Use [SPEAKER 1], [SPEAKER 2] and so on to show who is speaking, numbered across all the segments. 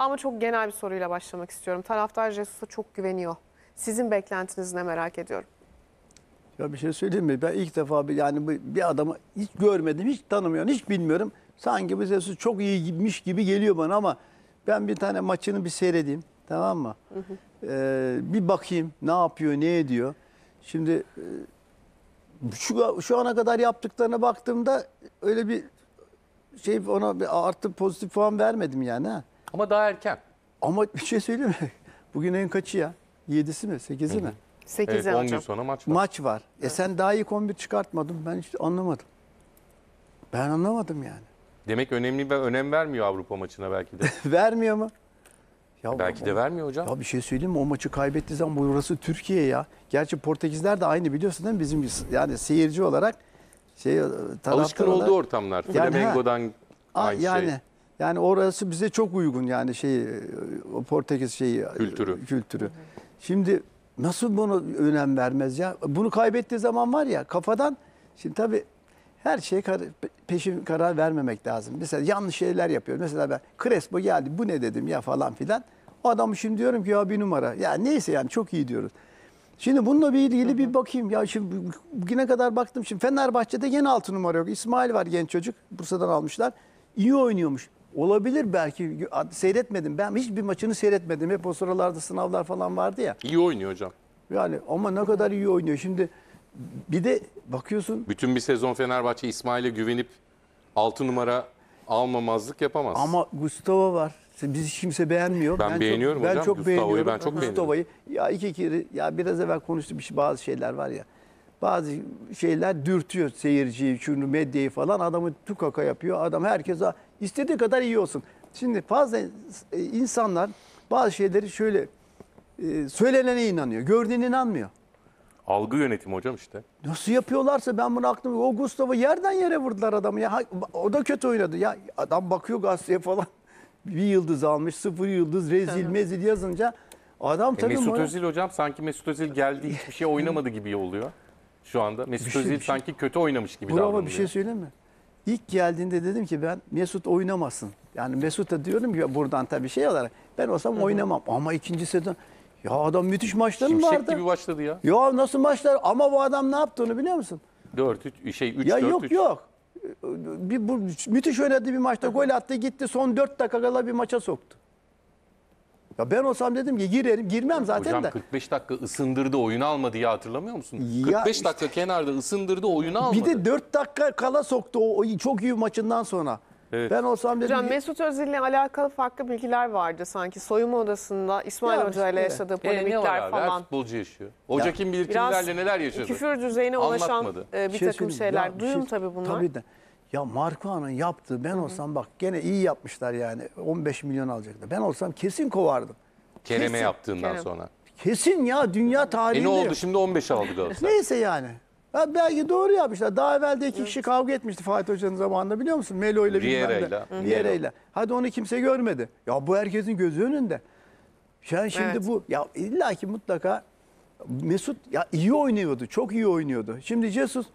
[SPEAKER 1] Ama çok genel bir soruyla başlamak istiyorum. Taraftar Jesus'a çok güveniyor. Sizin beklentiniz ne merak ediyorum.
[SPEAKER 2] Ya bir şey söyleyeyim mi? Ben ilk defa bir, yani bir adamı hiç görmedim, hiç tanımıyorum, hiç bilmiyorum. Sanki bu Jesus çok iyi gitmiş gibi geliyor bana ama ben bir tane maçını bir seyredeyim. Tamam mı? Hı hı. Ee, bir bakayım ne yapıyor, ne ediyor. Şimdi e, şu, şu ana kadar yaptıklarına baktığımda öyle bir şey ona bir artı pozitif puan vermedim yani. Ha. Ama daha erken. Ama bir şey söyleyeyim mi? Bugün en kaçı ya? 7'si mi? 8'i mi? 8'e Evet 10 gün sonra maç var. Maç var. E sen daha iyi kombi çıkartmadın. Ben hiç anlamadım. Ben anlamadım yani.
[SPEAKER 3] Demek önemli ve önem vermiyor Avrupa maçına belki de.
[SPEAKER 2] Vermiyor mu? Ya belki de vermiyor hocam. Ya bir şey söyleyeyim mi? O maçı kaybettiği zaman burası Türkiye ya. Gerçi Portekizler de aynı biliyorsun değil mi? Bizim yani seyirci olarak şey e, Alışkın olarak- olduğu ortamlar. Yani Flamengo'dan
[SPEAKER 3] aynı şey. yani şey.
[SPEAKER 2] Yani orası bize çok uygun yani şey Portekiz şeyi e, kültürü. kültürü. Şimdi nasıl bunu önem vermez ya? Bunu kaybettiği zaman var ya kafadan şimdi tabii her şeye kar peşin karar vermemek lazım. Mesela yanlış şeyler yapıyor. Mesela ben Crespo geldi bu ne dedim ya falan filan. O adamı şimdi diyorum ki ya bir numara. Ya neyse yani çok iyi diyoruz. Şimdi bununla bir ilgili bir bakayım. Ya şimdi bugüne kadar baktım. Şimdi Fenerbahçe'de yeni altı numara yok. İsmail var genç çocuk. Bursa'dan almışlar. İyi oynuyormuş. Olabilir belki. Seyretmedim. Ben hiçbir maçını seyretmedim. Hep o sıralarda sınavlar falan vardı ya. İyi oynuyor hocam. Yani ama ne kadar iyi oynuyor. Şimdi bir de bakıyorsun.
[SPEAKER 3] Bütün bir sezon Fenerbahçe İsmail'e güvenip 6 numara almamazlık yapamaz. Ama
[SPEAKER 2] Gustavo var. Bizi kimse beğenmiyor. Ben, ben beğeniyorum çok, hocam. Ben çok Gustavo'yu ben çok Gustavo Ya iki kere ya biraz evvel konuştuğum şey, bazı şeyler var ya bazı şeyler dürtüyor seyirciyi, şunu medyayı falan. Adamı tukaka yapıyor. Adam herkese istediği kadar iyi olsun. Şimdi fazla insanlar bazı şeyleri şöyle e, söylenene inanıyor. Gördüğüne inanmıyor.
[SPEAKER 3] Algı yönetimi hocam işte.
[SPEAKER 2] Nasıl yapıyorlarsa ben bunu aklımda... O Gustavo yerden yere vurdular adamı. Ya, o da kötü oynadı. Ya adam bakıyor gazeteye falan. Bir yıldız almış, sıfır yıldız, rezil mezil yazınca... Adam e, tabii Mesut Özil
[SPEAKER 3] hocam sanki Mesut Özil geldi hiçbir şey oynamadı gibi oluyor şu anda. Mesut bir şey, Özil bir şey. sanki kötü oynamış gibi Bravo, davranıyor. bir şey
[SPEAKER 2] söyleyeyim mi? İlk geldiğinde dedim ki ben Mesut oynamasın. Yani Mesut'a diyorum ki buradan tabii şey olarak ben olsam Hı -hı. oynamam. Ama ikinci sezon ya adam müthiş maçları vardı. Şimşek gibi başladı ya. Ya nasıl maçlar ama bu adam ne yaptığını biliyor musun?
[SPEAKER 3] 4 3 şey 3 4 Ya yok 3. yok.
[SPEAKER 2] Bir, bu, müthiş oynadı bir maçta gol attı gitti son 4 dakikada bir maça soktu. Ya ben olsam dedim ki girerim girmem zaten Hocam de.
[SPEAKER 3] 45 dakika ısındırdı oyunu almadı ya hatırlamıyor musun? Ya 45 dakika kenarda ısındırdı oyunu
[SPEAKER 2] almadı. Bir de 4 dakika kala soktu o, o çok iyi maçından sonra. Evet. Ben olsam dedim. Hocam
[SPEAKER 1] Mesut Özil'le alakalı farklı bilgiler vardı sanki. Soyunma odasında İsmail Ya Hoca ile işte. yaşadığı E, ne Her falan.
[SPEAKER 3] futbolcu yaşıyor. Hoca Ya.
[SPEAKER 1] kim bilir Biraz kimlerle neler yaşadı. küfür düzeyine ulaşan Anlatmadı. E, bir Şey takım şeyler. ya Duyum şey- tabii bunlar. Tabii de.
[SPEAKER 2] Ya Markuan'ın yaptığı ben olsam bak gene iyi yapmışlar yani 15 milyon alacaklar. Ben olsam kesin kovardım.
[SPEAKER 3] Kerem'e yaptığından Kerem. sonra.
[SPEAKER 2] Kesin ya dünya E ne oldu şimdi 15 aldı Galatasaray. Neyse yani. Ya belki doğru yapmışlar. Daha evvel de iki kişi kavga etmişti Fatih Hoca'nın zamanında biliyor musun? Melo ile bilmem Vieira'yla. ne. Hı. Hadi onu kimse görmedi. Ya bu herkesin gözü önünde. Yani şimdi Evet. bu ya illa ki mutlaka Mesut ya iyi oynuyordu. Çok iyi oynuyordu. Şimdi Jesus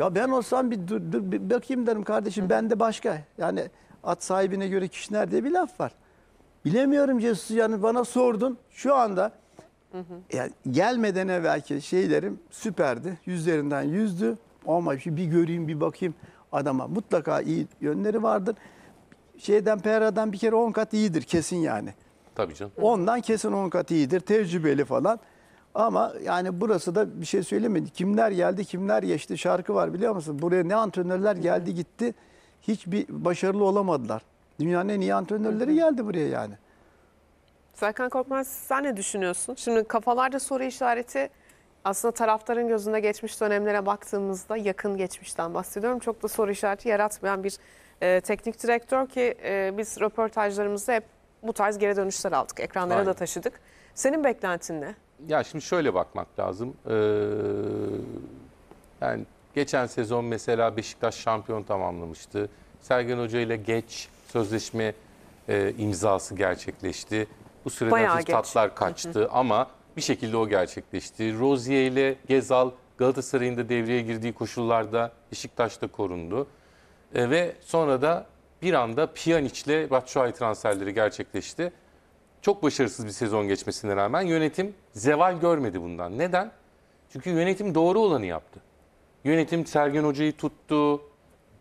[SPEAKER 2] ya ben olsam bir, dur, dur, bir bakayım derim kardeşim Ben de başka. Yani at sahibine göre kişiler diye bir laf var. Bilemiyorum Cesus yani bana sordun şu anda hı hı. Yani gelmeden evvelki şeylerim süperdi. Yüzlerinden yüzdü. Ama bir göreyim bir bakayım adama mutlaka iyi yönleri vardır. Şeyden Pera'dan bir kere 10 kat iyidir kesin yani. Tabii canım. Ondan kesin 10 kat iyidir. Tecrübeli falan. Ama yani burası da bir şey söylemedi. Kimler geldi, kimler geçti şarkı var biliyor musun? Buraya ne antrenörler geldi gitti. Hiçbir başarılı olamadılar. Dünyanın en iyi antrenörleri geldi buraya yani.
[SPEAKER 1] Serkan Korkmaz sen ne düşünüyorsun? Şimdi kafalarda soru işareti aslında taraftarın gözünde geçmiş dönemlere baktığımızda yakın geçmişten bahsediyorum. Çok da soru işareti yaratmayan bir e, teknik direktör ki e, biz röportajlarımızda hep bu tarz geri dönüşler aldık. Ekranlara Aynen. da taşıdık. Senin beklentin ne?
[SPEAKER 3] Ya şimdi şöyle bakmak lazım. Ee, yani geçen sezon mesela Beşiktaş şampiyon tamamlamıştı. Sergen Hoca ile geç sözleşme e, imzası gerçekleşti. Bu sürede hafif tatlar kaçtı ama bir şekilde o gerçekleşti. Rozier ile Gezal Galatasaray'ın da devreye girdiği koşullarda Beşiktaş'ta korundu. E, ve sonra da bir anda ile Batshuayi transferleri gerçekleşti çok başarısız bir sezon geçmesine rağmen yönetim zeval görmedi bundan. Neden? Çünkü yönetim doğru olanı yaptı. Yönetim Sergen Hoca'yı tuttu,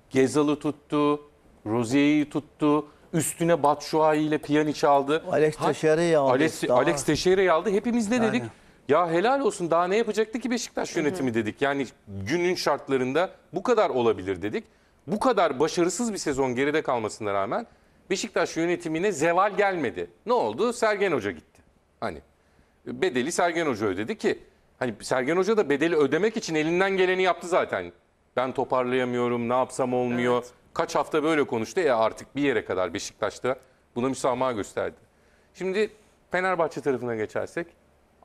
[SPEAKER 3] Gezal'ı tuttu, Rozier'i tuttu. Üstüne Batshuayi ile Pjanic aldı. Alex Teixeira'yı aldı. Alex, daha. Alex Teixeira'yı aldı. Hepimiz ne yani. dedik? Ya helal olsun daha ne yapacaktı ki Beşiktaş yönetimi dedik. Yani günün şartlarında bu kadar olabilir dedik. Bu kadar başarısız bir sezon geride kalmasına rağmen Beşiktaş yönetimine zeval gelmedi. Ne oldu? Sergen Hoca gitti. Hani bedeli Sergen Hoca ödedi ki hani Sergen Hoca da bedeli ödemek için elinden geleni yaptı zaten. Ben toparlayamıyorum, ne yapsam olmuyor. Evet. Kaç hafta böyle konuştu. Ya e, artık bir yere kadar Beşiktaş'ta buna müsamaha gösterdi. Şimdi Fenerbahçe tarafına geçersek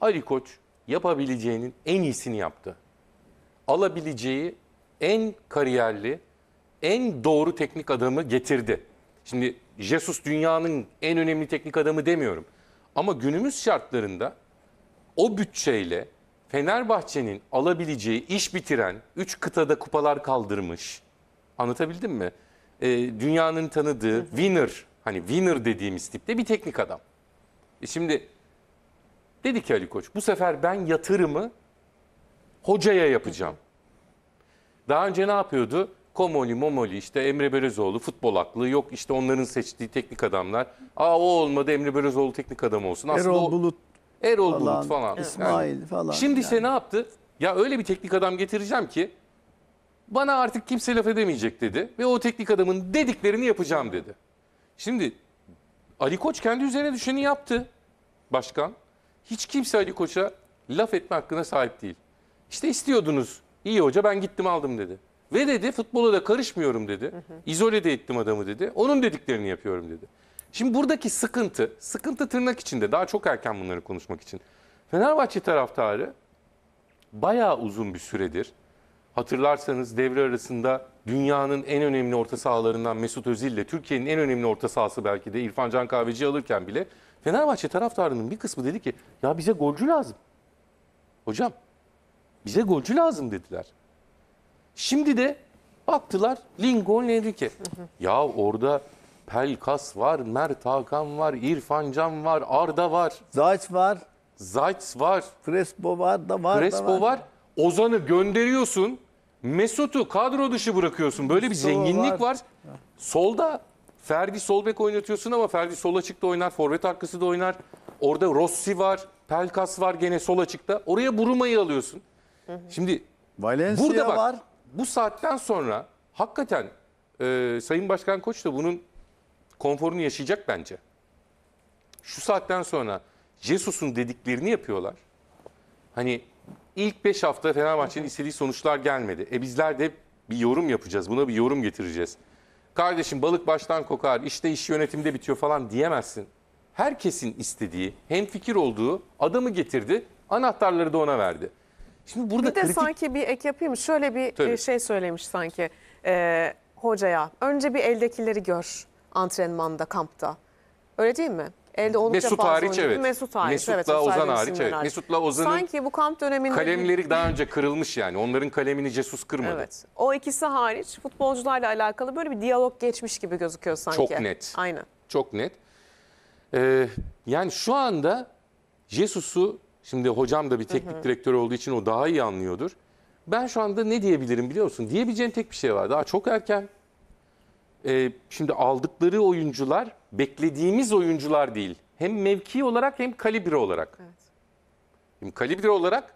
[SPEAKER 3] Ali Koç yapabileceğinin en iyisini yaptı. Alabileceği en kariyerli, en doğru teknik adamı getirdi. Şimdi Jesus dünyanın en önemli teknik adamı demiyorum. Ama günümüz şartlarında o bütçeyle Fenerbahçe'nin alabileceği iş bitiren 3 kıtada kupalar kaldırmış. Anlatabildim mi? Ee, dünyanın tanıdığı winner hani winner dediğimiz tipte bir teknik adam. E şimdi dedi ki Ali Koç bu sefer ben yatırımı hocaya yapacağım. Daha önce ne yapıyordu? Komoli, Momoli, işte Emre Berezoğlu, futbol aklı, yok işte onların seçtiği teknik adamlar. Aa o olmadı Emre Berezoğlu teknik adam olsun. Aslında Erol o,
[SPEAKER 2] Bulut. Erol falan, Bulut falan. İsmail yani. falan. Şimdi yani. ise
[SPEAKER 3] ne yaptı? Ya öyle bir teknik adam getireceğim ki bana artık kimse laf edemeyecek dedi. Ve o teknik adamın dediklerini yapacağım dedi. Şimdi Ali Koç kendi üzerine düşeni yaptı başkan. Hiç kimse Ali Koç'a laf etme hakkına sahip değil. İşte istiyordunuz. İyi hoca ben gittim aldım dedi. Ve dedi futbola da karışmıyorum dedi. İzole de ettim adamı dedi. Onun dediklerini yapıyorum dedi. Şimdi buradaki sıkıntı, sıkıntı tırnak içinde daha çok erken bunları konuşmak için. Fenerbahçe taraftarı bayağı uzun bir süredir hatırlarsanız devre arasında dünyanın en önemli orta sahalarından Mesut Özil ile Türkiye'nin en önemli orta sahası belki de İrfan Can Kahveci alırken bile Fenerbahçe taraftarının bir kısmı dedi ki ya bize golcü lazım. Hocam bize golcü lazım dediler. Şimdi de baktılar Lincoln Enrique. ya orada Pelkas var, Mert Hakan var, İrfan Can var, Arda var, Zayt var, Zayt var, Crespo var da var Crespo da var. var. Ozan'ı gönderiyorsun. Mesut'u kadro dışı bırakıyorsun. Böyle bir zenginlik var. var. Solda Ferdi sol bek oynatıyorsun ama Ferdi sol açıkta oynar, forvet arkası da oynar. Orada Rossi var, Pelkas var gene sol açıkta. Oraya Buruma'yı alıyorsun. Şimdi
[SPEAKER 2] Valencia burada bak, var
[SPEAKER 3] bu saatten sonra hakikaten e, Sayın Başkan Koç da bunun konforunu yaşayacak bence. Şu saatten sonra Jesus'un dediklerini yapıyorlar. Hani ilk 5 hafta Fenerbahçe'nin istediği sonuçlar gelmedi. E bizler de bir yorum yapacağız. Buna bir yorum getireceğiz. Kardeşim balık baştan kokar, işte iş yönetimde bitiyor falan diyemezsin. Herkesin istediği, hem fikir olduğu adamı getirdi, anahtarları da ona verdi.
[SPEAKER 1] Şimdi burada bir de kritik... sanki bir ek yapayım. Şöyle bir e, Tabii. şey söylemiş sanki e, hocaya. Önce bir eldekileri gör antrenmanda, kampta. Öyle değil mi? Elde oldukça Mesut fazla hariç evet. Mesut hariç Mesut'la evet. Ozan hariç evet. Mesut'la Ozan'ın Sanki bu kamp döneminde kalemleri
[SPEAKER 3] daha önce kırılmış yani. Onların kalemini Cesus kırmadı. Evet.
[SPEAKER 1] O ikisi hariç futbolcularla alakalı böyle bir diyalog geçmiş gibi gözüküyor sanki. Çok net. Aynen.
[SPEAKER 3] Çok net. Ee, yani şu anda Jesus'u Şimdi hocam da bir teknik direktör olduğu için o daha iyi anlıyordur. Ben şu anda ne diyebilirim biliyor musun? Diyebileceğim tek bir şey var. Daha çok erken. Ee, şimdi aldıkları oyuncular beklediğimiz oyuncular değil. Hem mevki olarak hem kalibre olarak. Evet. Şimdi kalibre olarak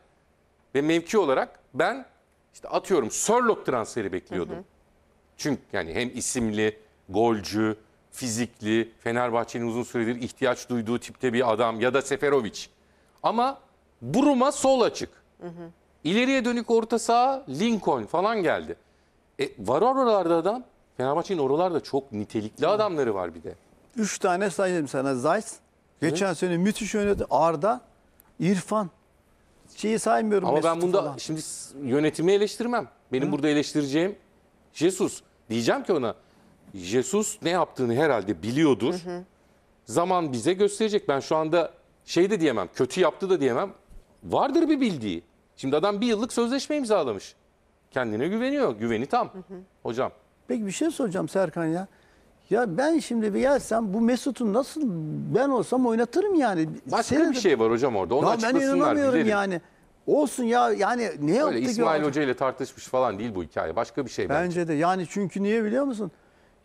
[SPEAKER 3] ve mevki olarak ben işte atıyorum Sörlot transferi bekliyordum. Hı hı. Çünkü yani hem isimli, golcü, fizikli, Fenerbahçe'nin uzun süredir ihtiyaç duyduğu tipte bir adam ya da Seferovic. Ama Buruma sol açık. Hı hı. İleriye dönük orta saha Lincoln falan geldi. E, var oralarda adam. Fenerbahçe'nin oralarda çok nitelikli hı. adamları var bir de.
[SPEAKER 2] Üç tane sayayım sana. Zayt. Geçen sene müthiş oynadı. Arda. İrfan. Şeyi saymıyorum. Ama Mesut ben bunda falan.
[SPEAKER 3] şimdi yönetimi eleştirmem. Benim Hı? burada eleştireceğim Jesus. Diyeceğim ki ona Jesus ne yaptığını herhalde biliyordur. Hı hı. Zaman bize gösterecek. Ben şu anda şey de diyemem, kötü yaptı da diyemem. Vardır bir bildiği. Şimdi adam bir yıllık sözleşme imzalamış. Kendine güveniyor. Güveni tam. Hı hı. Hocam.
[SPEAKER 2] Peki bir şey soracağım Serkan ya. Ya ben şimdi bir gelsem bu Mesut'u nasıl ben olsam oynatırım yani. Başka Senin... bir şey var hocam
[SPEAKER 3] orada. Onu ya açıklasınlar. Ben inanamıyorum bilelim. yani.
[SPEAKER 2] Olsun ya yani ne Öyle yaptı İsmail ki? İsmail Hoca
[SPEAKER 3] ile tartışmış falan değil bu hikaye. Başka bir şey
[SPEAKER 2] bence. Bence de yani çünkü niye biliyor musun?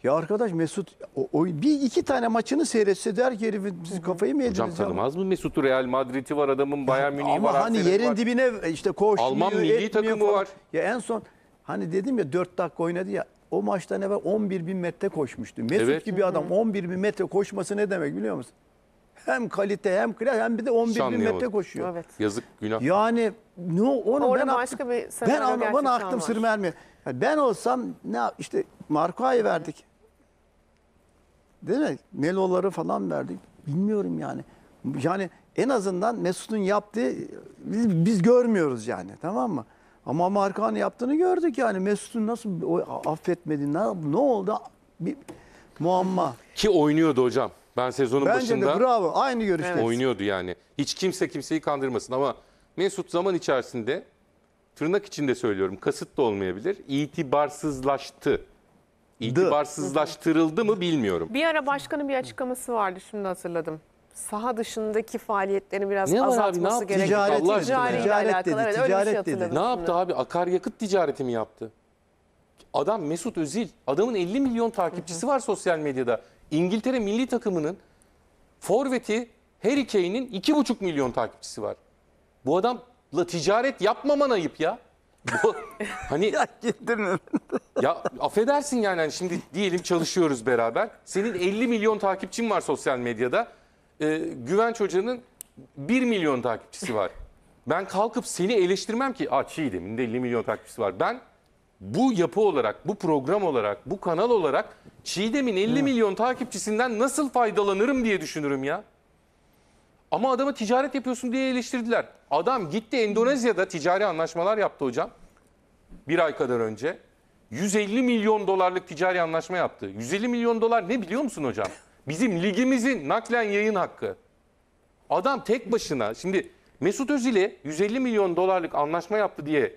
[SPEAKER 2] Ya arkadaş Mesut o, o, bir iki tane maçını seyretse der ki herif siz kafayı mı yediniz?
[SPEAKER 3] Hocam ya? mı Mesut'u? Real Madrid'i var adamın, Bayern Münih'i var. Ama hani yerin var. dibine işte
[SPEAKER 2] koşuyor, Alman milli takımı falan. var. Ya en son hani dedim ya 4 dakika oynadı ya o maçtan evvel 11 bin metre koşmuştu. Mesut evet. gibi adam 11 bin metre koşması ne demek biliyor musun? Hem kalite hem klas hem bir de 11 Şanlı bin metre koşuyor. Evet. Yazık günah. Yani ne onu Orada ben başka aklım, bir ben anlamına aklım sır ermiyor. ben olsam ne işte Marko'yu verdik. Değil mi? Meloları falan verdik. Bilmiyorum yani. Yani en azından Mesut'un yaptığı biz, biz görmüyoruz yani tamam mı? Ama Markan'ın yaptığını gördük yani. Mesut'un nasıl o, affetmedi, ne, ne oldu? Bir muamma.
[SPEAKER 3] Ki oynuyordu hocam. Ben sezonun Bence başında... Bence de bravo.
[SPEAKER 2] Aynı görüşteyiz. Evet.
[SPEAKER 3] Oynuyordu yani. Hiç kimse kimseyi kandırmasın ama Mesut zaman içerisinde tırnak içinde söylüyorum kasıtlı olmayabilir. İtibarsızlaştı. İtibarsızlaştırıldı mı bilmiyorum.
[SPEAKER 1] Bir ara başkanın bir açıklaması vardı şimdi hatırladım. Saha dışındaki faaliyetlerini biraz Ne var abi, ne yaptı? gerekiyor. Ticaret Allah aşkına. Ticaret dedi, evet, ticaret şey dedi. Ne yaptı abi?
[SPEAKER 3] Akaryakıt ticareti mi yaptı? Adam Mesut Özil. Adamın 50 milyon takipçisi var sosyal medyada. İngiltere milli takımının forveti Harry Kane'in 2,5 milyon takipçisi var. Bu adamla ticaret yapmaman ayıp ya. Bu, hani Ya gittin ya affedersin yani hani şimdi diyelim çalışıyoruz beraber. Senin 50 milyon takipçin var sosyal medyada. Ee, Güvenç Hoca'nın 1 milyon takipçisi var. Ben kalkıp seni eleştirmem ki aa Çiğdem'in de 50 milyon takipçisi var. Ben bu yapı olarak, bu program olarak, bu kanal olarak Çiğdem'in 50 milyon takipçisinden nasıl faydalanırım diye düşünürüm ya. Ama adama ticaret yapıyorsun diye eleştirdiler. Adam gitti Endonezya'da ticari anlaşmalar yaptı hocam. Bir ay kadar önce. 150 milyon dolarlık ticari anlaşma yaptı. 150 milyon dolar ne biliyor musun hocam? Bizim ligimizin naklen yayın hakkı. Adam tek başına şimdi Mesut Özil'e 150 milyon dolarlık anlaşma yaptı diye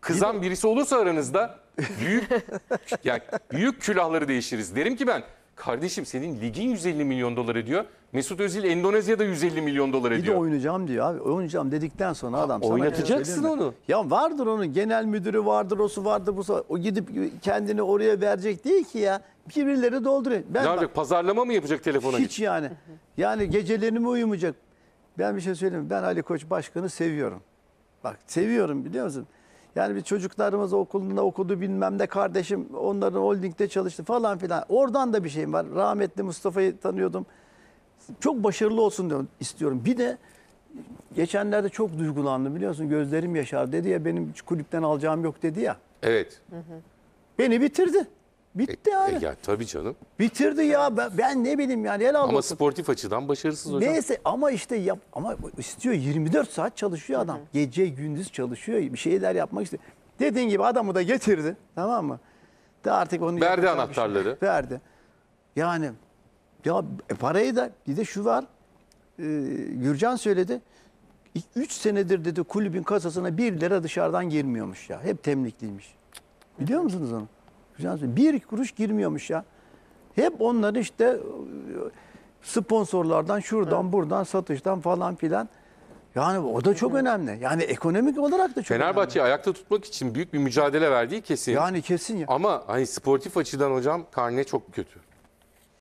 [SPEAKER 3] kızan birisi olursa aranızda büyük yani büyük külahları değişiriz. Derim ki ben Kardeşim senin ligin 150 milyon dolar ediyor.
[SPEAKER 2] Mesut Özil Endonezya'da 150 milyon dolar ediyor. Bir de oynayacağım diyor abi. Oynayacağım dedikten sonra adam sana oynatacaksın şey onu. Ya vardır onun genel müdürü vardır, osu vardır, bu O gidip kendini oraya verecek değil ki ya. Birileri dolduruyor. Ben Ne bak- yapacak?
[SPEAKER 3] Pazarlama mı yapacak telefona? Hiç
[SPEAKER 2] yani. Yani gecelerini mi uyumayacak? Ben bir şey söyleyeyim. Ben Ali Koç Başkan'ı seviyorum. Bak seviyorum biliyor musun? Yani bir çocuklarımız okulunda okudu bilmem ne kardeşim onların holdingde çalıştı falan filan. Oradan da bir şeyim var. Rahmetli Mustafa'yı tanıyordum. Çok başarılı olsun diyorum, istiyorum. Bir de geçenlerde çok duygulandım biliyorsun gözlerim yaşar dedi ya benim kulüpten alacağım yok dedi ya. Evet. Hı hı. Beni bitirdi. Bitti e, e, yani. E, ya tabii canım. Bitirdi ya ben, ben ne bileyim yani helal Ama sportif
[SPEAKER 3] açıdan başarısız hocam. Neyse
[SPEAKER 2] ama işte yap ama istiyor 24 saat çalışıyor adam. Hı hı. Gece gündüz çalışıyor bir şeyler yapmak istiyor. Dediğin gibi adamı da getirdi tamam mı? De artık onu verdi anahtarları. Şey. Verdi. Yani ya e, parayı da bir de şu var. E, Gürcan söyledi. 3 senedir dedi kulübün kasasına 1 lira dışarıdan girmiyormuş ya. Hep temlikliymiş. Biliyor musunuz onu? Bir kuruş girmiyormuş ya. Hep onları işte e, sponsorlardan şuradan evet. buradan satıştan falan filan. Yani o da çok önemli. Yani ekonomik olarak da çok Fenerbahçe'yi
[SPEAKER 3] ayakta tutmak için büyük bir mücadele verdiği kesin. Yani kesin ya. Ama hani sportif açıdan hocam karne çok kötü.